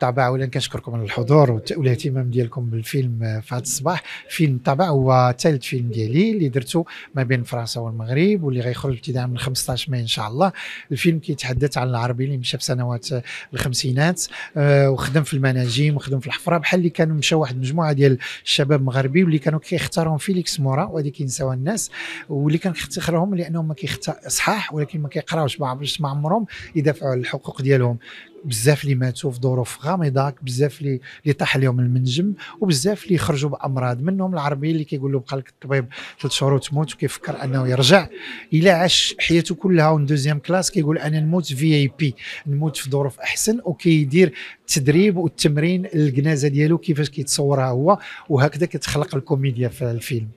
تابع اولا كنشكركم على الحضور والاهتمام ديالكم بالفيلم آه، في هذا الصباح فيلم تابع هو ثالث فيلم ديالي اللي درته ما بين فرنسا والمغرب واللي غيخرج ابتداء من 15 ماي ان شاء الله الفيلم كيتحدث عن العربي اللي مشى في سنوات آه، الخمسينات آه وخدم في المناجم وخدم في الحفره بحال اللي كانوا مشى واحد المجموعه ديال الشباب المغربي واللي كانوا كيختارهم فيليكس مورا وهذه كينساوها الناس واللي كان كيختارهم لانهم ما كيختار صحاح ولكن ما كيقراوش ما عمرهم يدافعوا على الحقوق ديالهم بزاف اللي ماتوا في ظروف غامضه بزاف اللي اللي طاح لهم المنجم وبزاف اللي خرجوا بامراض منهم العربي اللي كيقول له بقى لك الطبيب ثلاث شهور وتموت وكيفكر انه يرجع الى عاش حياته كلها اون دوزيام كلاس كيقول انا نموت في اي بي نموت في ظروف احسن وكيدير التدريب والتمرين الجنازه ديالو كيفاش كيتصورها هو وهكذا كتخلق الكوميديا في الفيلم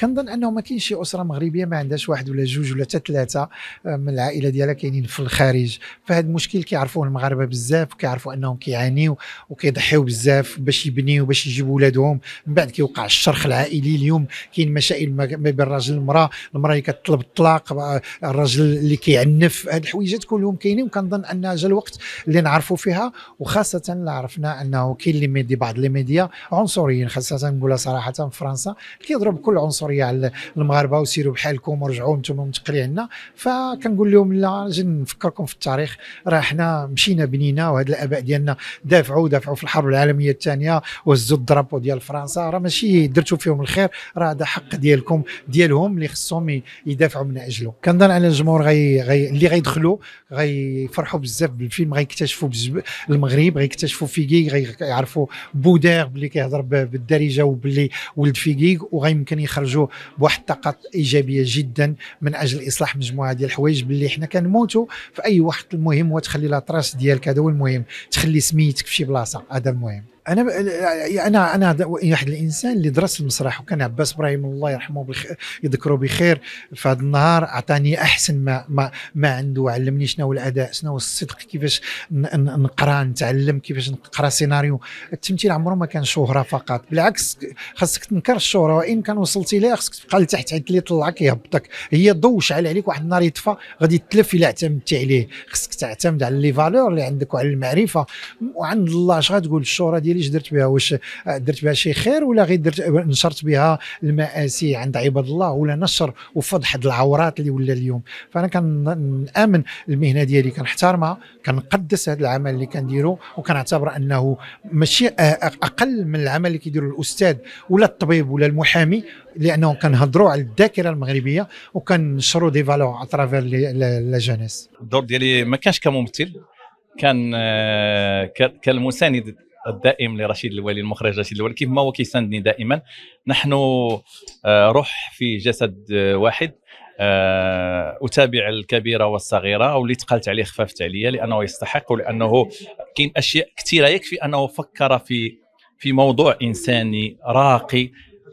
كنظن انه ما كاينش شي اسره مغربيه ما عندهاش واحد ولا جوج ولا حتى ثلاثه آه، من العائله ديالها كاينين في الخارج فهاد المشكل كيعرفوه المغاربه بزاف وكيعرفوا انهم كيعانيو وكيضحيو بزاف باش يبنيو باش يجيبوا ولادهم من بعد كيوقع الشرخ العائلي اليوم كاين مشاكل ما بين الراجل والمراه المراه اللي كتطلب الطلاق آه، الراجل اللي كيعنف هاد الحويجات كلهم كاينين وكنظن ان جا الوقت اللي نعرفوا فيها وخاصه اللي عرفنا انه كاين لي ميدي بعض لي ميديا عنصريين خاصه نقولها صراحه في فرنسا كيضرب كل العنصريه على المغاربه وسيروا بحالكم ورجعوا انتم منتقلين عندنا فكنقول لهم لا نجي نفكركم في التاريخ راه حنا مشينا بنينا وهاد الاباء ديالنا دافعوا دافعوا في الحرب العالميه الثانيه وهزوا الدرابو ديال فرنسا راه ماشي درتوا فيهم الخير راه هذا حق ديالكم ديالهم اللي خصهم يدافعوا من اجله كنظن ان الجمهور غي, غي اللي غيدخلوا غيفرحوا بزاف بالفيلم غيكتشفوا المغرب غيكتشفوا فيكي غيعرفوا بودير باللي كيهضر بالدارجه وباللي ولد فيكي وغيمكن يخرجوا بواحد الطاقه ايجابيه جدا من اجل اصلاح مجموعه ديال الحوايج باللي حنا كنموتوا في اي وقت المهم هو تخلي لا تراس ديالك هذا هو المهم تخلي سميتك في شي بلاصه هذا المهم يعني انا انا انا واحد الانسان اللي درس المسرح وكان عباس ابراهيم الله يرحمه بخير يذكره بخير في هذا النهار اعطاني احسن ما ما, ما عنده علمني شنو هو الاداء شنو الصدق كيفاش نقرا نتعلم كيفاش نقرا سيناريو التمثيل عمره ما كان شهره فقط بالعكس خاصك تنكر الشهره وان كان وصلتي لها خاصك تبقى لتحت حيت اللي يطلعك يهبطك هي ضو شعل عليك واحد النهار يطفى غادي تلف الا اعتمدتي عليه خاصك تعتمد على لي فالور اللي عندك وعلى المعرفه وعند الله اش غتقول الشهره ديالي علاش درت بها واش درت بها شي خير ولا غير درت نشرت بها المآسي عند عباد الله ولا نشر وفضح العورات اللي ولا اليوم فانا كنامن المهنه ديالي كنحترمها كنقدس هذا العمل اللي كنديرو وكنعتبر انه ماشي اقل من العمل اللي كيديرو الاستاذ ولا الطبيب ولا المحامي لانه كنهضروا على الذاكره المغربيه وكنشروا دي فالور اترافير لا جونيس الدور ديالي ما كانش كممثل كان آه، كالمساند الدائم لرشيد الوالي المخرج رشيد الوالي كيف ما هو كيساندني دائما نحن آه، روح في جسد آه، واحد آه، اتابع الكبيره والصغيره واللي تقالت عليه خففت عليا لانه يستحق ولانه كاين اشياء كثيره يكفي انه فكر في في موضوع انساني راقي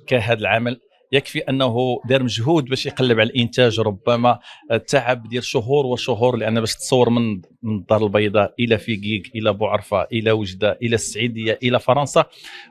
كهذا العمل يكفي انه دار مجهود باش يقلب على الانتاج ربما آه، تعب ديال شهور وشهور لان باش تصور من من الدار البيضاء الى فيكيك الى بوعرفه الى وجده الى السعيديه الى فرنسا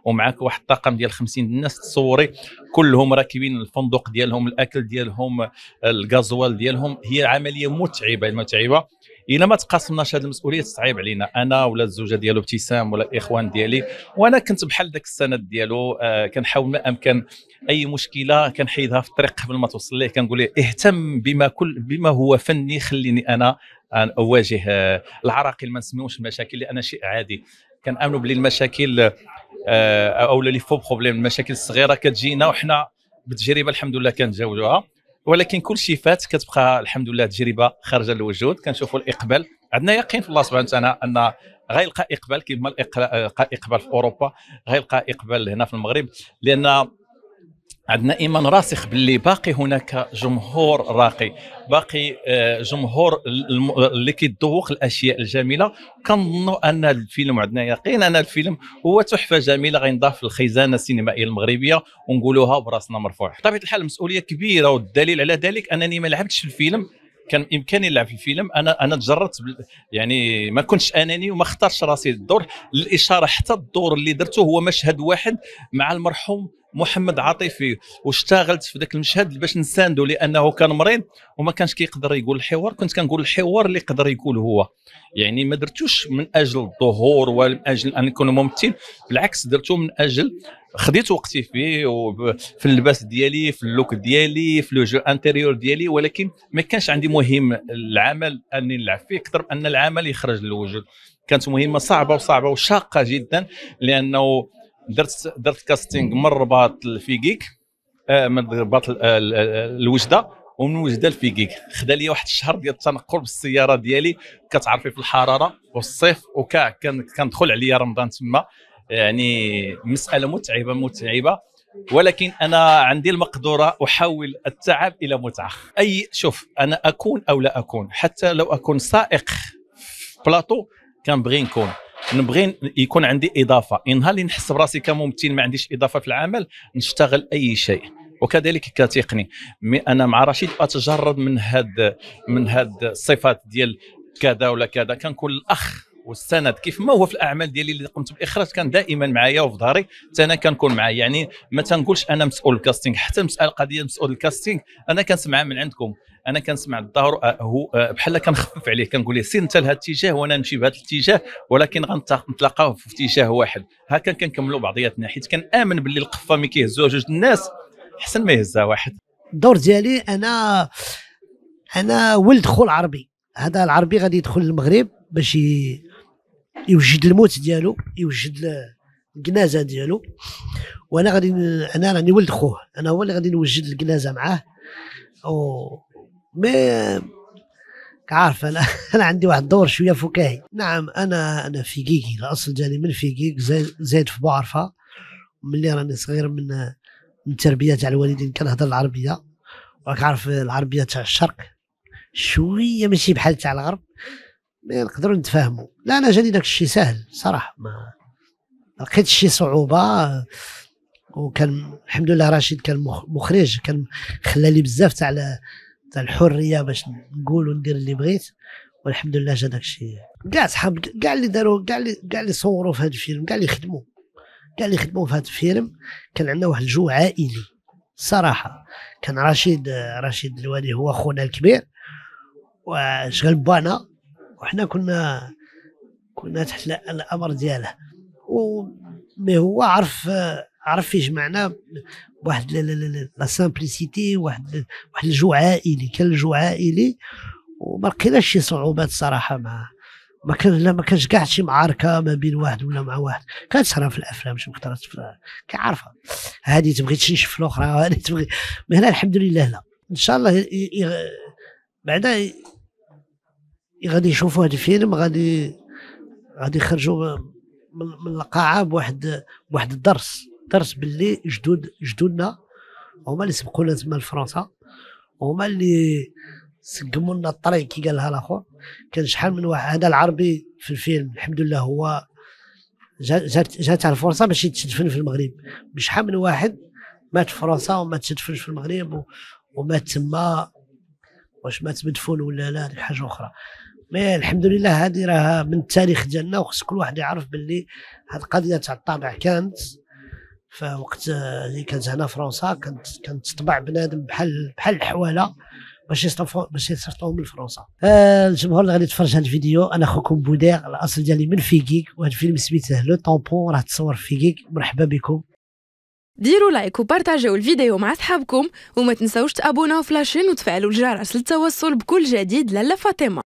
ومعك واحد الطاقم ديال 50 الناس تصوري كلهم راكبين الفندق ديالهم الاكل ديالهم آه، الغازوال ديالهم هي عمليه متعبه متعبه الا ما تقاسمناش هذه المسؤوليه صعيب علينا انا ولا الزوجه ديالو ابتسام ولا الاخوان ديالي وانا كنت بحال ذاك السند ديالو آه كنحاول ما امكن اي مشكله كنحيدها في الطريق قبل ما توصل ليه كنقول ليه اهتم بما كل بما هو فني خليني انا آه، اواجه آه، العراقيل ما نسميوش المشاكل لان شيء عادي كنامنوا بلي المشاكل آه، او لي فو بروبليم المشاكل الصغيره كتجينا وحنا بالتجربه الحمد لله كنتجاوزوها ولكن كل شيء فات كتبقى الحمد لله تجربه خارجه للوجود كنشوفوا الاقبال عندنا يقين في الله سبحانه وتعالى ان غيلقى اقبال كما لقى اقبال في اوروبا غيلقى اقبال هنا في المغرب لان عندنا ايمان راسخ باللي باقي هناك جمهور راقي باقي آه، جمهور اللي كيذوق الاشياء الجميله كنظنوا ان الفيلم عندنا يقين ان الفيلم هو تحفه جميله غينضاف للخزانه السينمائيه المغربيه ونقولوها براسنا مرفوع بطبيعه الحال المسؤوليه كبيره والدليل على ذلك انني ما لعبتش الفيلم كان بامكاني نلعب في الفيلم انا انا تجرت يعني ما كنتش اناني وما اختارش راسي الدور الاشاره حتى الدور اللي درته هو مشهد واحد مع المرحوم محمد عاطفي واشتغلت في ذاك المشهد باش نساندو لانه كان مريض وما كانش كيقدر يقول الحوار كنت كنقول الحوار اللي يقدر يقول هو يعني ما درتوش من اجل الظهور ولا من اجل ان يكون ممثل بالعكس درته من اجل خديت وقتي فيه في اللباس ديالي في اللوك ديالي في لو جو انتيريور ديالي ولكن ما كانش عندي مهم العمل اني نلعب فيه اكثر ان العمل يخرج للوجود كانت مهمه صعبه وصعبه وشاقه جدا لانه درت درت كاستينغ من الرباط الفيكيك من الرباط الوجده ومن وجده الفيكيك خدا لي واحد الشهر ديال التنقل بالسياره ديالي كتعرفي في الحراره والصيف وكاع كان كندخل عليا رمضان تما يعني مساله متعبه متعبه ولكن انا عندي المقدره احول التعب الى متعه اي شوف انا اكون او لا اكون حتى لو اكون سائق في بلاطو كنبغي نكون نبغي يكون عندي اضافه ان اللي نحس براسي كممثل ما عنديش اضافه في العمل نشتغل اي شيء وكذلك كتقني انا مع رشيد اتجرد من هاد من هاد الصفات ديال كذا ولا كذا كنكون الاخ والسند كيف ما هو في الاعمال ديالي اللي قمت بالاخراج كان دائما معايا وفي ظهري حتى انا كنكون معاه يعني ما تنقولش انا مسؤول الكاستينغ حتى المساله القضيه مسؤول الكاستينغ انا كنسمعها من عندكم انا كنسمع الظهر آه، هو آه، بحال كنخفف عليه كنقول له سير انت لهذا الاتجاه وانا نمشي بهذا الاتجاه ولكن غنتلاقاو في اتجاه واحد هكا كنكملوا بعضياتنا حيت كنامن باللي القفه ملي كيهزوها جوج الناس احسن ما يهزها واحد الدور ديالي انا انا ولد خو العربي هذا العربي غادي يدخل المغرب باش يوجد الموت ديالو يوجد الجنازه ديالو وانا غادي انا راني ولد خوه انا هو اللي غادي نوجد الجنازه معاه او مي عارف انا انا عندي واحد الدور شويه فكاهي نعم انا انا فيكيكي الاصل ديالي من في زايد, زايد في بوعرفه ملي راني صغير من من التربيه تاع الوالدين كنهضر العربيه وراك عارف العربيه تاع الشرق شويه ماشي بحال تاع الغرب نقدروا يعني نتفاهموا لا انا جاني داك الشيء سهل صراحه ما لقيت شي صعوبه وكان الحمد لله رشيد كان مخرج كان خلالي بزاف تاع تاع الحريه باش نقول وندير اللي بغيت والحمد لله جا داكشي كاع صحاب كاع اللي داروا كاع اللي كاع اللي صوروا في هذا الفيلم كاع اللي خدموا كاع اللي خدموا في هذا الفيلم كان عندنا واحد الجو عائلي صراحه كان رشيد رشيد الوالي هو خونا الكبير وشغل بانا وحنا كنا كنا تحت الامر دياله مي هو عرف عرف يجمعنا بواحد لا سامبليسيتي واحد واحد الجو عائلي كان الجو عائلي وما لقيناش شي صعوبات صراحه مع ما كان لا ما كانش كاع شي معاركه ما بين واحد ولا مع واحد كتسهر في الافلام شي كثرت كيعرفها هذه تبغي تشوف الاخرى هذه تبغي هنا الحمد لله لا ان شاء الله بعدا غادي يشوفوا هذا الفيلم غادي غادي يخرجوا من القاعه بواحد بواحد الدرس درس باللي جدود جدودنا هما اللي سبقونا تما لفرنسا هما اللي سقموا لنا الطريق كي قالها الاخر كان شحال من واحد هذا العربي في الفيلم الحمد لله هو جات جات الفرصه باش يتدفن في المغرب بشحال من واحد مات في فرنسا وما تدفنش في المغرب ومات تما واش مات مدفون ولا لا حاجه اخرى مي الحمد لله هذه راها من التاريخ ديالنا وخص كل واحد يعرف باللي هاد القضيه تاع الطابع كانت فوقت آه، اللي كانت هنا فرنسا كانت كانت تطبع بنادم بحال بحال الحواله باش يصطفوا باش يصطفوا من فرنسا آه الجمهور اللي غادي يتفرج هذا الفيديو انا خوكم بودير الاصل ديالي من فيكيك وهذا الفيلم سميته لو طومبون راه تصور فيكيك مرحبا بكم ديروا لايك وبارطاجيو الفيديو مع صحابكم وما تنساوش تابوناو في لاشين وتفعلوا الجرس للتوصل بكل جديد لالا فاطمه